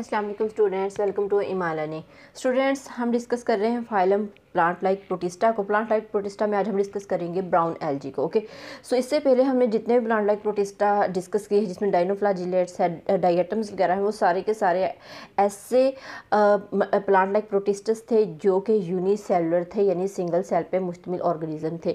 अस्सलाम वालेकुम students welcome to इमालानी स्टूडेंट्स हम डिस्कस कर रहे हैं फाइलम प्लांट लाइक प्रोटिस्टा को प्लांट लाइक प्रोटिस्टा में आज हम डिस्कस करेंगे ब्राउन एलजी को ओके सो so, इससे पहले हमने जितने भी प्लांट लाइक प्रोटिस्टा डिस्कस किए हैं जिसमें डाइनोफ्लाजिलेट्स है डाइटम्स वगैरह हैं वो सारे के सारे ऐसे प्लांट लाइक प्रोटिस्टस थे जो कि यूनिसेलुलर थे यानी सिंगल सेल पे मुश्तमिल ऑर्गेनिज्म थे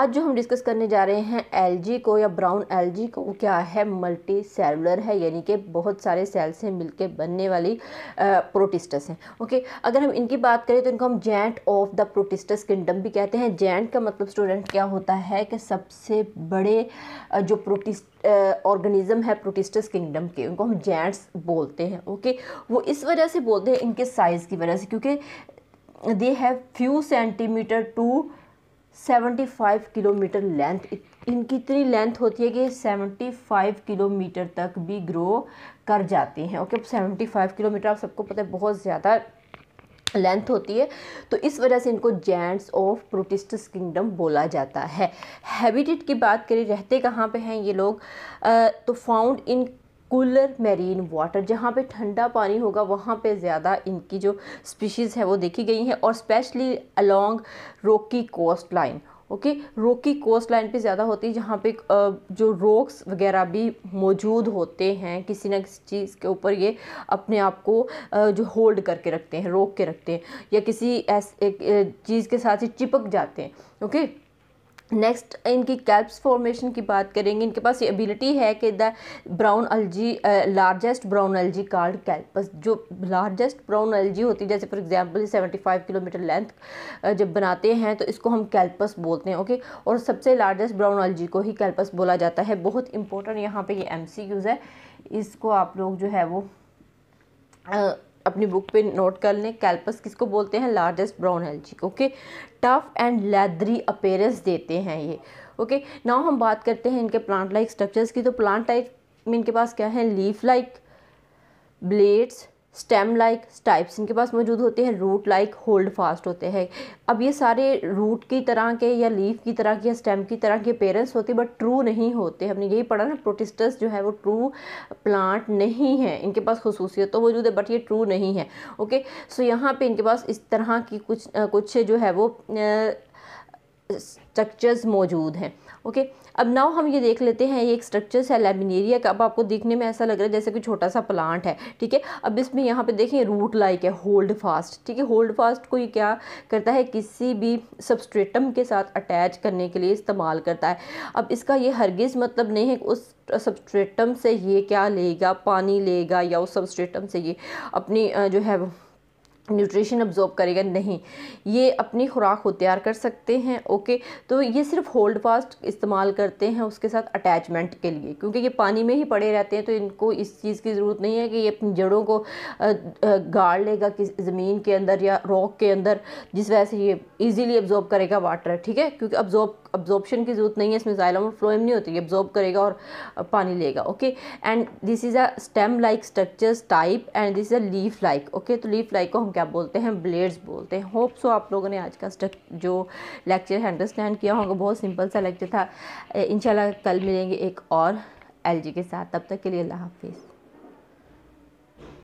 आज जो हम डिस्कस करने जा रहे हैं एलजी को या ब्राउन एलजी को क्या है मल्टी सेलुलर है यानी कि बहुत सारे सेल से मिलकर बनने वाली प्रोटिस्टस हैं ओके अगर हम इनकी बात करें तो इनको हम giant of of the protists kingdom भी कहते हैं जैंट का मतलब स्टूडेंट क्या होता है कि सबसे बड़े जो प्रोटिस्ट ऑर्गेनिज़म है प्रोटिस्टस किंगडम के उनको हम जैंट्स बोलते हैं ओके वो इस वजह से बोलते हैं इनके साइज़ की वजह से क्योंकि they have few centimeter to seventy five kilometer length इनकी इतनी लेंथ होती है कि सेवेंटी फाइव किलोमीटर तक भी ग्रो कर जाती हैं ओके सेवेंटी फाइव किलोमीटर आप सबको पता है बहुत ज़्यादा लेंथ होती है तो इस वजह से इनको जेंट्स ऑफ प्रोटिस्टस किंगडम बोला जाता है हैबिटेट की बात करें रहते कहाँ पे हैं ये लोग आ, तो found in cooler marine water जहाँ पे ठंडा पानी होगा वहाँ पे ज़्यादा इनकी जो स्पीशीज़ है वो देखी गई हैं और specially along rocky coastline okay rock की कोस्ट लाइन पर ज़्यादा होती है जहाँ पे जो रोक्स वगैरह भी मौजूद होते हैं किसी ना किसी चीज़ के ऊपर ये अपने आप को जो होल्ड करके रखते हैं रोक के रखते हैं या किसी ऐसे चीज़ के साथ ही चिपक जाते हैं ओके नेक्स्ट इनकी कैल्प्स फॉर्मेशन की बात करेंगे इनके पास ये एबिलिटी है कि the brown algae largest brown algae called kelps जो लार्जेस्ट ब्राउन अलजी होती है जैसे फॉर एग्जांपल 75 किलोमीटर लेंथ जब बनाते हैं तो इसको हम कैल्पस बोलते हैं ओके और सबसे लार्जेस्ट ब्राउन अलजी को ही कैल्पस बोला जाता है बहुत इंपॉर्टेंट यहाँ पर ये एम है इसको आप लोग जो है वो uh, अपनी बुक पे नोट कर लें कैल्पस किसको बोलते हैं largest brown algae okay tough and leathery appearance देते हैं ये ओके नाउ हम बात करते हैं इनके प्लांट लाइक स्ट्रक्चर्स की तो प्लांट लाइक में इनके पास क्या है leaf like blades stem like stipes इनके पास मौजूद होते हैं रूट लाइक होल्ड फास्ट होते हैं अब ये सारे रूट की तरह के या लीफ की तरह के या स्टेम की तरह के पेरेंट्स होते हैं बट ट्रू नहीं होते हमने यही पढ़ा ना प्रोटिस्टस जो है वो ट्रू प्लांट नहीं है इनके पास खसूसियत तो मौजूद है बट ये ट्रू नहीं है ओके सो यहाँ पर इनके पास इस तरह की कुछ कुछ जो है वो स्ट्रक्चर्स मौजूद हैं ओके अब नाव हम ये देख लेते हैं ये एक स्ट्रक्चर्स है लेमिनेरिया का अब आपको देखने में ऐसा लग रहा है जैसे कोई छोटा सा प्लांट है ठीक है अब इसमें यहाँ पे देखें रूट लाइक है होल्ड फास्ट ठीक है होल्ड फास्ट को ये क्या करता है किसी भी सबस्ट्रेटम के साथ अटैच करने के लिए इस्तेमाल करता है अब इसका ये हरगिज़ मतलब नहीं है उस सबस्ट्रेटम से ये क्या लेगा पानी लेगा या उस सबस्ट्रेटम से ये अपनी जो है न्यूट्रिशन अब्जॉर्ब करेगा नहीं ये अपनी खुराक को तैयार कर सकते हैं ओके तो ये सिर्फ होल्ड फास्ट इस्तेमाल करते हैं उसके साथ अटैचमेंट के लिए क्योंकि ये पानी में ही पड़े रहते हैं तो इनको इस चीज़ की ज़रूरत नहीं है कि ये अपनी जड़ों को गाड़ लेगा किस ज़मीन के अंदर या रॉक के अंदर जिस वजह से ये ईज़िली अब्जॉर्ब करेगा वाटर ठीक है क्योंकि अब्जॉर्ब अब्जॉर्बशन की ज़रूरत नहीं है इसमें जाइलम और फ्लोएम नहीं होती अब्जॉर्ब करेगा और पानी लेगा okay and this is a stem like structures type and this is a leaf like okay तो लीफ लाइक को हम क्या बोलते हैं ब्लेड्स बोलते हैं होप सो आप लोगों ने आज का जो लेक्चर है अंडरस्टैंड किया होगा बहुत सिंपल सा लेक्चर था इन कल मिलेंगे एक और एल के साथ तब तक के लिए अल्लाह हाफिज़